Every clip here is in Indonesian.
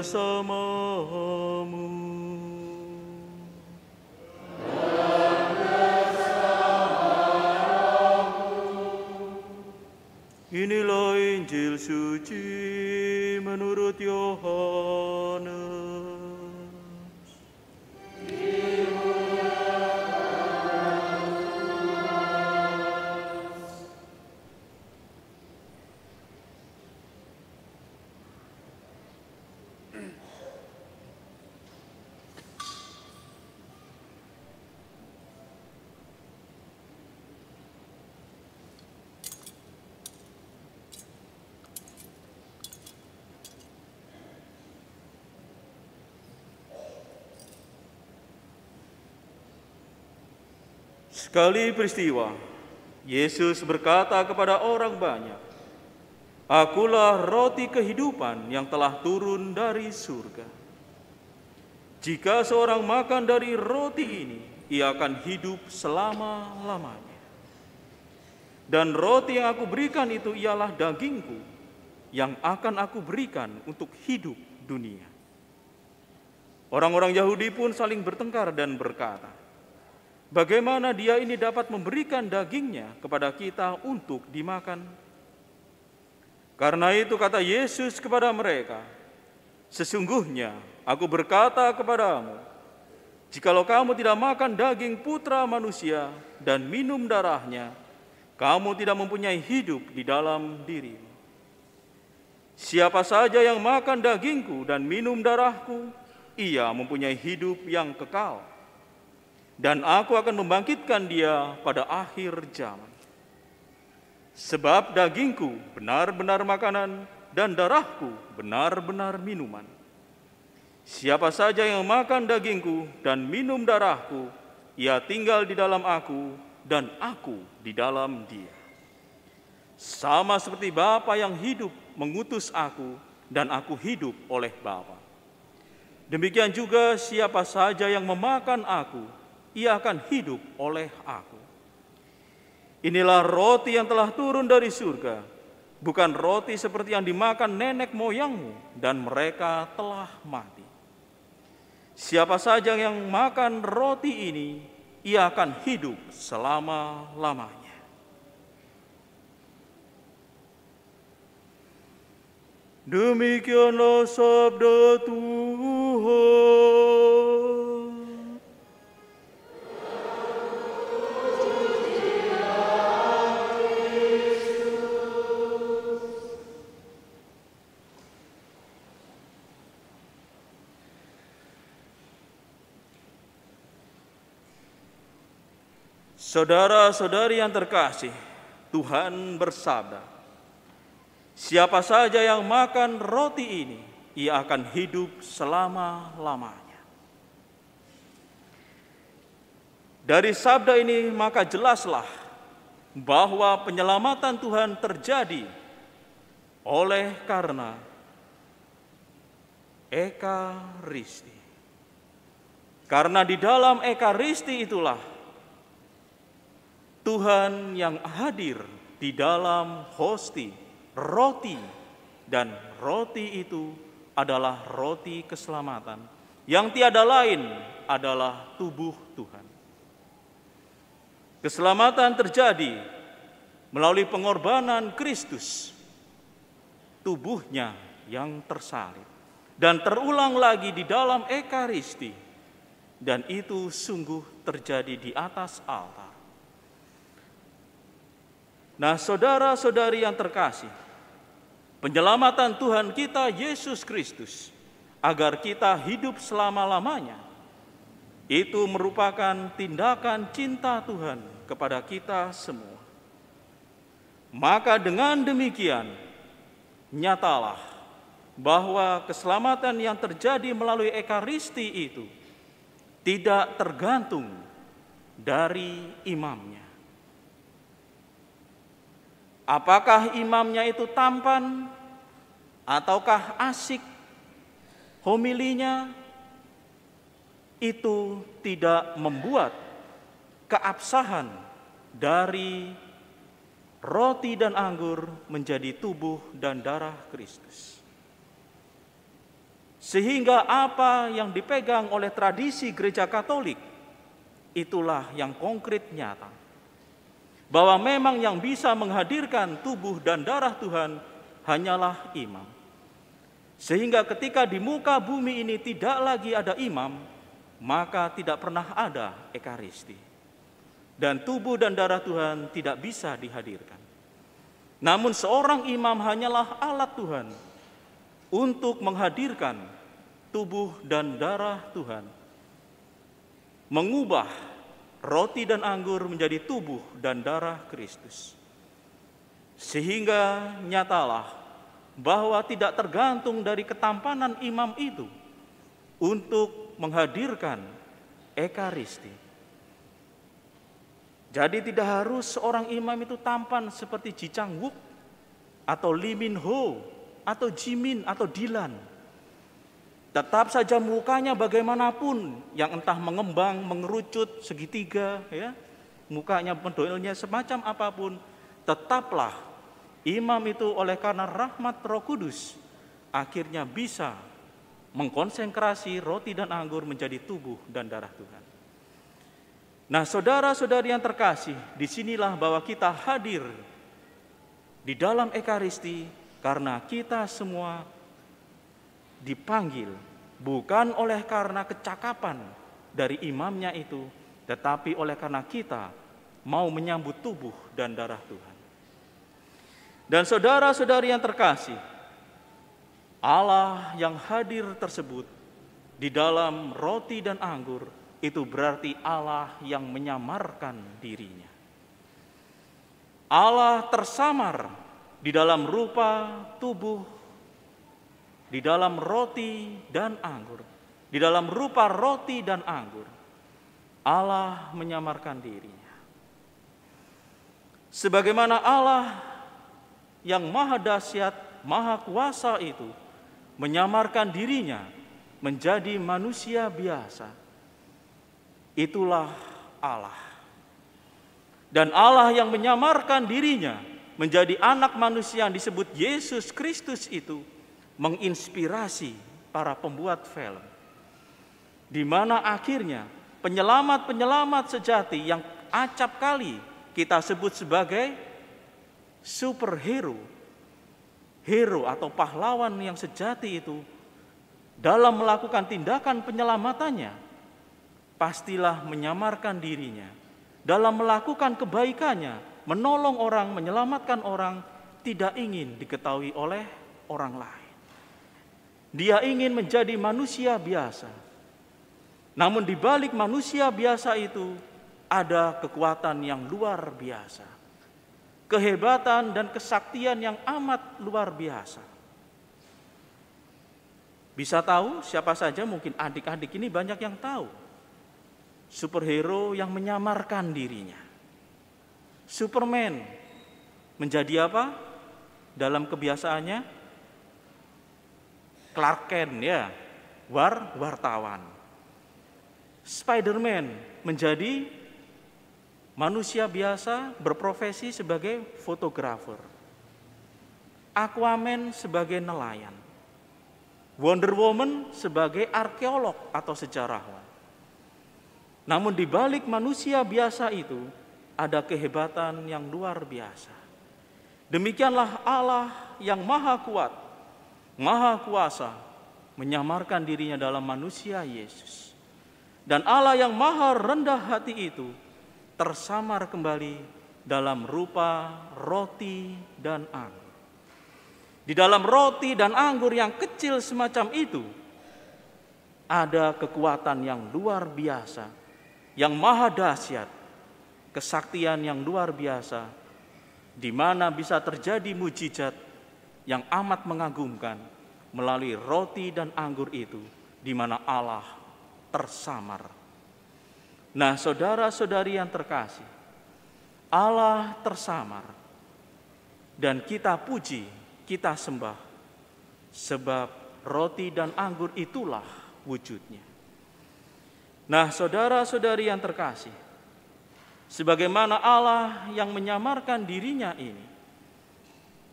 bersamamu. Inilah Injil suci menurut Yohanes. Sekali peristiwa, Yesus berkata kepada orang banyak, Akulah roti kehidupan yang telah turun dari surga. Jika seorang makan dari roti ini, ia akan hidup selama-lamanya. Dan roti yang aku berikan itu ialah dagingku yang akan aku berikan untuk hidup dunia. Orang-orang Yahudi pun saling bertengkar dan berkata, Bagaimana dia ini dapat memberikan dagingnya kepada kita untuk dimakan? Karena itu kata Yesus kepada mereka, Sesungguhnya aku berkata kepadamu, jikalau kamu tidak makan daging putra manusia dan minum darahnya, kamu tidak mempunyai hidup di dalam dirimu. Siapa saja yang makan dagingku dan minum darahku, ia mempunyai hidup yang kekal, dan aku akan membangkitkan dia pada akhir zaman. Sebab dagingku benar-benar makanan dan darahku benar-benar minuman. Siapa saja yang makan dagingku dan minum darahku, ia tinggal di dalam aku dan aku di dalam dia. Sama seperti Bapa yang hidup mengutus aku dan aku hidup oleh Bapa. Demikian juga siapa saja yang memakan aku ia akan hidup oleh aku. Inilah roti yang telah turun dari surga, bukan roti seperti yang dimakan nenek moyangmu dan mereka telah mati. Siapa saja yang makan roti ini, ia akan hidup selama-lamanya. Demikianlah sabda Tuhan. Saudara-saudari yang terkasih, Tuhan bersabda, Siapa saja yang makan roti ini, ia akan hidup selama-lamanya. Dari sabda ini maka jelaslah bahwa penyelamatan Tuhan terjadi oleh karena Ekaristi. Karena di dalam Ekaristi itulah Tuhan yang hadir di dalam hosti, roti, dan roti itu adalah roti keselamatan yang tiada lain adalah tubuh Tuhan. Keselamatan terjadi melalui pengorbanan Kristus, tubuhnya yang tersalib dan terulang lagi di dalam Ekaristi, dan itu sungguh terjadi di atas altar. Nah, saudara-saudari yang terkasih, penyelamatan Tuhan kita Yesus Kristus agar kita hidup selama-lamanya itu merupakan tindakan cinta Tuhan kepada kita semua. Maka dengan demikian nyatalah bahwa keselamatan yang terjadi melalui ekaristi itu tidak tergantung dari imamnya Apakah imamnya itu tampan ataukah asik? Homilinya itu tidak membuat keabsahan dari roti dan anggur menjadi tubuh dan darah Kristus. Sehingga apa yang dipegang oleh tradisi gereja Katolik itulah yang konkret nyata bahwa memang yang bisa menghadirkan tubuh dan darah Tuhan hanyalah imam. Sehingga ketika di muka bumi ini tidak lagi ada imam, maka tidak pernah ada ekaristi. Dan tubuh dan darah Tuhan tidak bisa dihadirkan. Namun seorang imam hanyalah alat Tuhan untuk menghadirkan tubuh dan darah Tuhan. Mengubah roti dan anggur menjadi tubuh dan darah Kristus. Sehingga nyatalah bahwa tidak tergantung dari ketampanan imam itu untuk menghadirkan ekaristi. Jadi tidak harus seorang imam itu tampan seperti Ji Chang atau Lee Ho atau Jimin atau Dilan Tetap saja mukanya bagaimanapun yang entah mengembang, mengerucut, segitiga, ya, mukanya pendoilnya semacam apapun, tetaplah imam itu oleh karena rahmat Roh Kudus akhirnya bisa mengkonsentrasi roti dan anggur menjadi tubuh dan darah Tuhan. Nah, saudara-saudari yang terkasih, disinilah bahwa kita hadir di dalam Ekaristi karena kita semua dipanggil bukan oleh karena kecakapan dari imamnya itu, tetapi oleh karena kita mau menyambut tubuh dan darah Tuhan. Dan saudara-saudari yang terkasih, Allah yang hadir tersebut di dalam roti dan anggur itu berarti Allah yang menyamarkan dirinya. Allah tersamar di dalam rupa tubuh di dalam roti dan anggur, di dalam rupa roti dan anggur, Allah menyamarkan dirinya. Sebagaimana Allah yang maha dahsyat, maha kuasa itu menyamarkan dirinya menjadi manusia biasa. Itulah Allah. Dan Allah yang menyamarkan dirinya menjadi anak manusia yang disebut Yesus Kristus itu menginspirasi para pembuat film. Di mana akhirnya penyelamat-penyelamat sejati yang acap kali kita sebut sebagai superhero, hero atau pahlawan yang sejati itu dalam melakukan tindakan penyelamatannya pastilah menyamarkan dirinya dalam melakukan kebaikannya, menolong orang, menyelamatkan orang tidak ingin diketahui oleh orang lain. Dia ingin menjadi manusia biasa. Namun di balik manusia biasa itu ada kekuatan yang luar biasa. Kehebatan dan kesaktian yang amat luar biasa. Bisa tahu siapa saja mungkin adik-adik ini banyak yang tahu. Superhero yang menyamarkan dirinya. Superman menjadi apa? Dalam kebiasaannya Clark Kent ya, war wartawan. Spider-Man menjadi manusia biasa berprofesi sebagai fotografer. Aquaman sebagai nelayan. Wonder Woman sebagai arkeolog atau sejarawan. Namun di balik manusia biasa itu ada kehebatan yang luar biasa. Demikianlah Allah yang maha kuat maha kuasa menyamarkan dirinya dalam manusia Yesus. Dan Allah yang maha rendah hati itu tersamar kembali dalam rupa roti dan anggur. Di dalam roti dan anggur yang kecil semacam itu ada kekuatan yang luar biasa, yang maha dahsyat, kesaktian yang luar biasa di mana bisa terjadi mujizat yang amat mengagumkan melalui roti dan anggur itu di mana Allah tersamar. Nah, saudara-saudari yang terkasih, Allah tersamar dan kita puji, kita sembah sebab roti dan anggur itulah wujudnya. Nah, saudara-saudari yang terkasih, sebagaimana Allah yang menyamarkan dirinya ini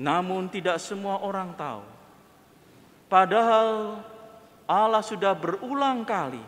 namun tidak semua orang tahu. Padahal Allah sudah berulang kali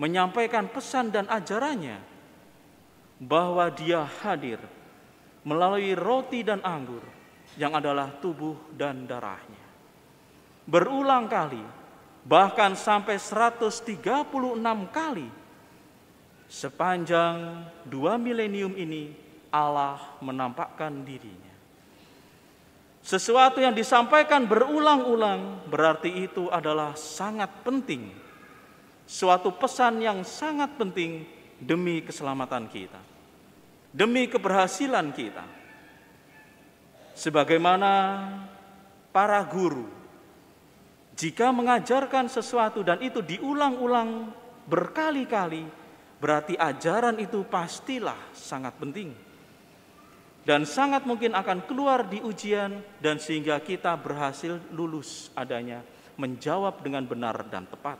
menyampaikan pesan dan ajarannya bahwa dia hadir melalui roti dan anggur yang adalah tubuh dan darahnya. Berulang kali, bahkan sampai 136 kali sepanjang dua milenium ini Allah menampakkan dirinya. Sesuatu yang disampaikan berulang-ulang berarti itu adalah sangat penting. Suatu pesan yang sangat penting demi keselamatan kita. Demi keberhasilan kita. Sebagaimana para guru jika mengajarkan sesuatu dan itu diulang-ulang berkali-kali berarti ajaran itu pastilah sangat penting dan sangat mungkin akan keluar di ujian dan sehingga kita berhasil lulus adanya, menjawab dengan benar dan tepat.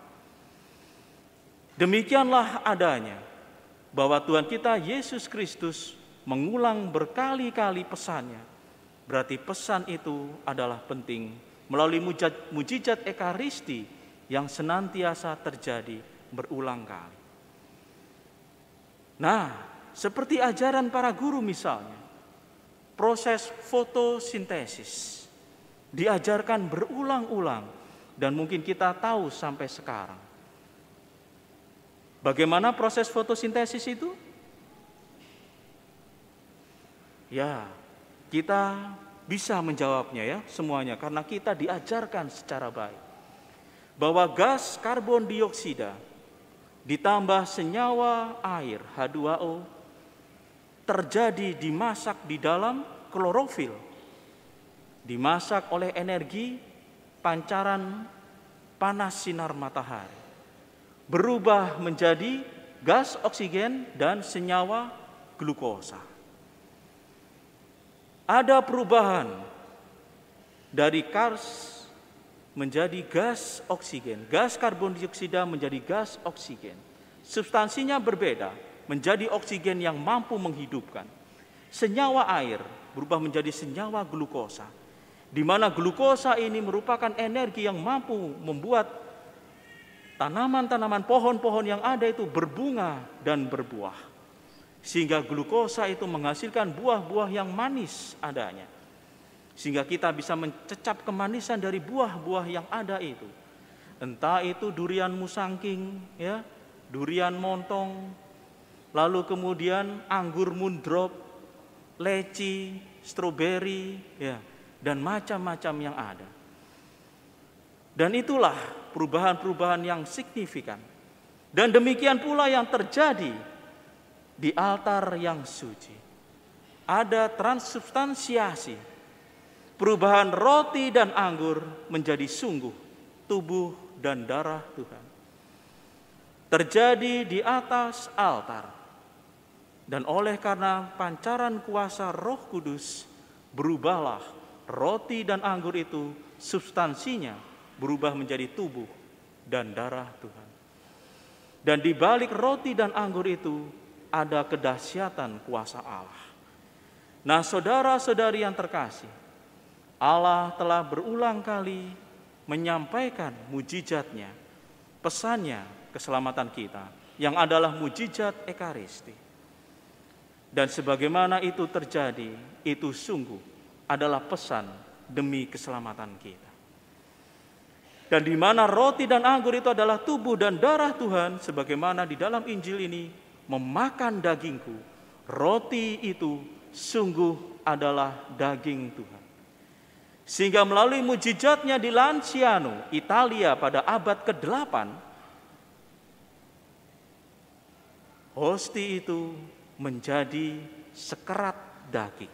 Demikianlah adanya bahwa Tuhan kita Yesus Kristus mengulang berkali-kali pesannya. Berarti pesan itu adalah penting melalui mujizat ekaristi yang senantiasa terjadi berulang kali. Nah, seperti ajaran para guru misalnya, proses fotosintesis diajarkan berulang-ulang dan mungkin kita tahu sampai sekarang. Bagaimana proses fotosintesis itu? Ya, kita bisa menjawabnya ya semuanya karena kita diajarkan secara baik bahwa gas karbon dioksida ditambah senyawa air H2O terjadi dimasak di dalam klorofil, dimasak oleh energi pancaran panas sinar matahari, berubah menjadi gas oksigen dan senyawa glukosa. Ada perubahan dari kars menjadi gas oksigen, gas karbon dioksida menjadi gas oksigen. Substansinya berbeda, menjadi oksigen yang mampu menghidupkan. Senyawa air berubah menjadi senyawa glukosa, di mana glukosa ini merupakan energi yang mampu membuat tanaman-tanaman pohon-pohon yang ada itu berbunga dan berbuah. Sehingga glukosa itu menghasilkan buah-buah yang manis adanya. Sehingga kita bisa mencecap kemanisan dari buah-buah yang ada itu. Entah itu durian musangking, ya, durian montong, lalu kemudian anggur mundrop, leci, stroberi, ya, dan macam-macam yang ada. Dan itulah perubahan-perubahan yang signifikan. Dan demikian pula yang terjadi di altar yang suci. Ada transubstansiasi. Perubahan roti dan anggur menjadi sungguh tubuh dan darah Tuhan. Terjadi di atas altar dan oleh karena pancaran kuasa roh kudus, berubahlah roti dan anggur itu substansinya berubah menjadi tubuh dan darah Tuhan. Dan di balik roti dan anggur itu ada kedahsyatan kuasa Allah. Nah, saudara-saudari yang terkasih, Allah telah berulang kali menyampaikan mujizatnya, pesannya keselamatan kita, yang adalah mujizat Ekaristi. Dan sebagaimana itu terjadi, itu sungguh adalah pesan demi keselamatan kita. Dan di mana roti dan anggur itu adalah tubuh dan darah Tuhan, sebagaimana di dalam Injil ini memakan dagingku, roti itu sungguh adalah daging Tuhan. Sehingga melalui mujizatnya di Lanciano, Italia pada abad ke-8, hosti itu menjadi sekerat daging.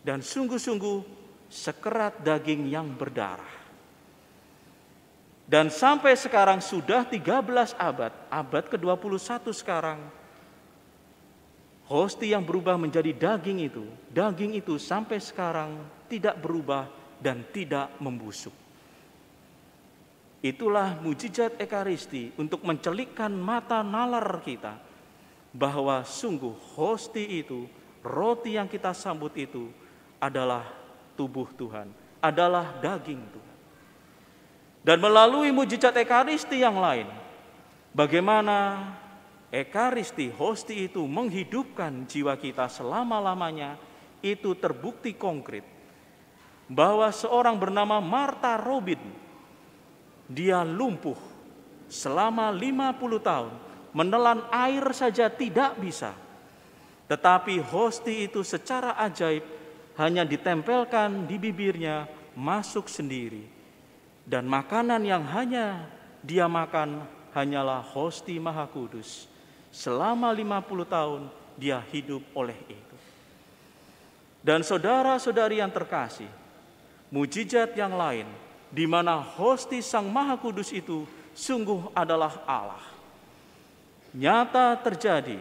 Dan sungguh-sungguh sekerat daging yang berdarah. Dan sampai sekarang sudah 13 abad, abad ke-21 sekarang. Hosti yang berubah menjadi daging itu, daging itu sampai sekarang tidak berubah dan tidak membusuk. Itulah mujizat Ekaristi untuk mencelikkan mata nalar kita bahwa sungguh hosti itu, roti yang kita sambut itu adalah tubuh Tuhan, adalah daging Tuhan. Dan melalui mujizat Ekaristi yang lain, bagaimana Ekaristi, hosti itu menghidupkan jiwa kita selama-lamanya, itu terbukti konkret bahwa seorang bernama Marta Robin, dia lumpuh selama 50 tahun menelan air saja tidak bisa. Tetapi hosti itu secara ajaib hanya ditempelkan di bibirnya masuk sendiri. Dan makanan yang hanya dia makan hanyalah hosti maha kudus. Selama 50 tahun dia hidup oleh itu. Dan saudara-saudari yang terkasih, mujizat yang lain di mana hosti sang maha kudus itu sungguh adalah Allah nyata terjadi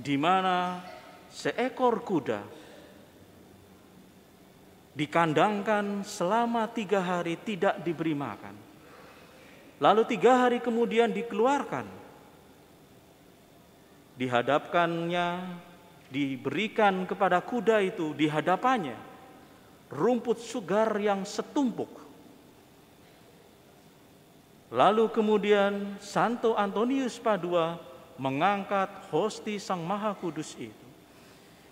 di mana seekor kuda dikandangkan selama tiga hari tidak diberi makan. Lalu tiga hari kemudian dikeluarkan. Dihadapkannya, diberikan kepada kuda itu di hadapannya rumput sugar yang setumpuk Lalu kemudian Santo Antonius Padua mengangkat hosti Sang Maha Kudus itu.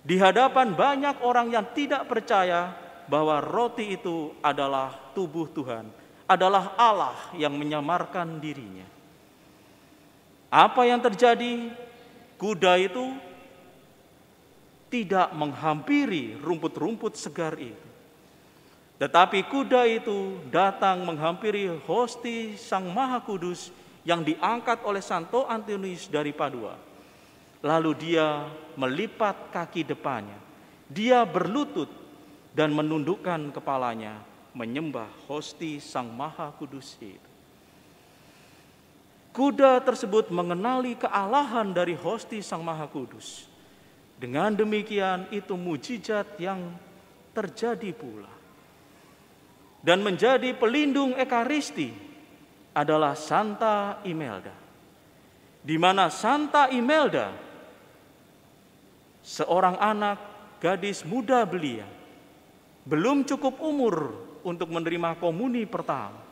Di hadapan banyak orang yang tidak percaya bahwa roti itu adalah tubuh Tuhan, adalah Allah yang menyamarkan dirinya. Apa yang terjadi? Kuda itu tidak menghampiri rumput-rumput segar itu tetapi kuda itu datang menghampiri hosti Sang Maha Kudus yang diangkat oleh Santo Antonius dari Padua. Lalu dia melipat kaki depannya. Dia berlutut dan menundukkan kepalanya menyembah hosti Sang Maha Kudus itu. Kuda tersebut mengenali kealahan dari hosti Sang Maha Kudus. Dengan demikian itu mujizat yang terjadi pula dan menjadi pelindung Ekaristi adalah Santa Imelda. Di mana Santa Imelda seorang anak gadis muda belia belum cukup umur untuk menerima komuni pertama.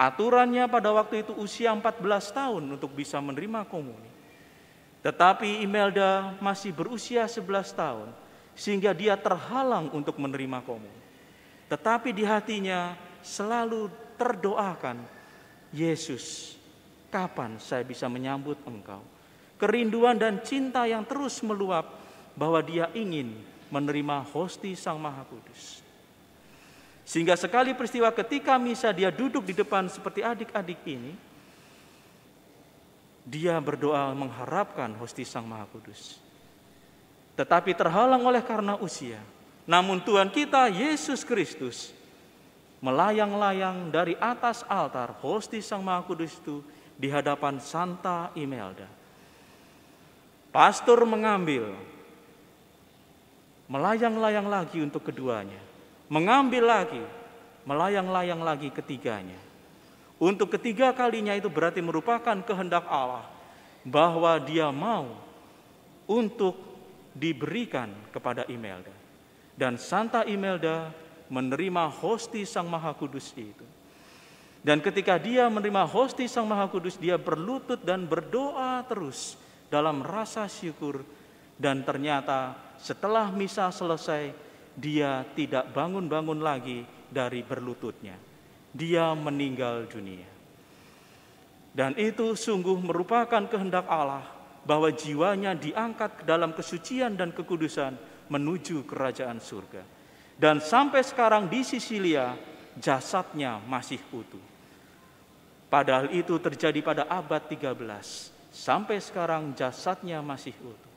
Aturannya pada waktu itu usia 14 tahun untuk bisa menerima komuni. Tetapi Imelda masih berusia 11 tahun sehingga dia terhalang untuk menerima komuni tetapi di hatinya selalu terdoakan, Yesus, kapan saya bisa menyambut Engkau? Kerinduan dan cinta yang terus meluap bahwa dia ingin menerima hosti Sang Maha Kudus. Sehingga sekali peristiwa ketika misa dia duduk di depan seperti adik-adik ini, dia berdoa mengharapkan hosti Sang Maha Kudus. Tetapi terhalang oleh karena usia, namun Tuhan kita Yesus Kristus melayang-layang dari atas altar hosti Sang Maha Kudus itu di hadapan Santa Imelda. Pastor mengambil melayang-layang lagi untuk keduanya, mengambil lagi, melayang-layang lagi ketiganya. Untuk ketiga kalinya itu berarti merupakan kehendak Allah bahwa dia mau untuk diberikan kepada Imelda dan Santa Imelda menerima hosti Sang Maha Kudus itu. Dan ketika dia menerima hosti Sang Maha Kudus, dia berlutut dan berdoa terus dalam rasa syukur. Dan ternyata setelah misa selesai, dia tidak bangun-bangun lagi dari berlututnya. Dia meninggal dunia. Dan itu sungguh merupakan kehendak Allah bahwa jiwanya diangkat ke dalam kesucian dan kekudusan menuju kerajaan surga. Dan sampai sekarang di Sisilia jasadnya masih utuh. Padahal itu terjadi pada abad 13. Sampai sekarang jasadnya masih utuh.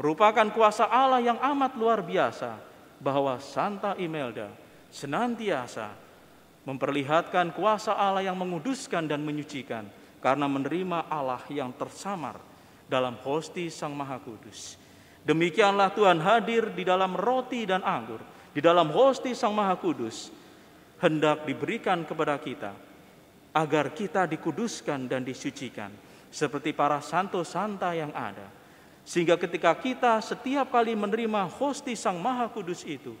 Merupakan kuasa Allah yang amat luar biasa bahwa Santa Imelda senantiasa memperlihatkan kuasa Allah yang menguduskan dan menyucikan karena menerima Allah yang tersamar dalam hosti Sang Maha Kudus Demikianlah Tuhan hadir di dalam roti dan anggur, di dalam hosti Sang Maha Kudus, hendak diberikan kepada kita, agar kita dikuduskan dan disucikan, seperti para santo santa yang ada. Sehingga ketika kita setiap kali menerima hosti Sang Maha Kudus itu,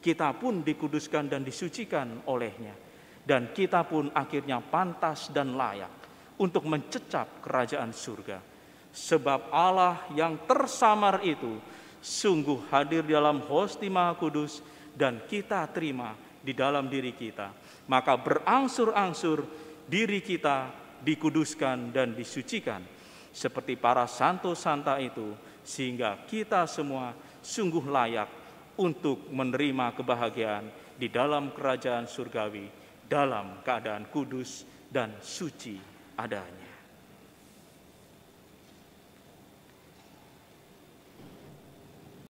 kita pun dikuduskan dan disucikan olehnya. Dan kita pun akhirnya pantas dan layak untuk mencecap kerajaan surga. Sebab Allah yang tersamar itu sungguh hadir dalam hosti maha kudus dan kita terima di dalam diri kita. Maka berangsur-angsur diri kita dikuduskan dan disucikan seperti para santo santa itu sehingga kita semua sungguh layak untuk menerima kebahagiaan di dalam kerajaan surgawi dalam keadaan kudus dan suci adanya.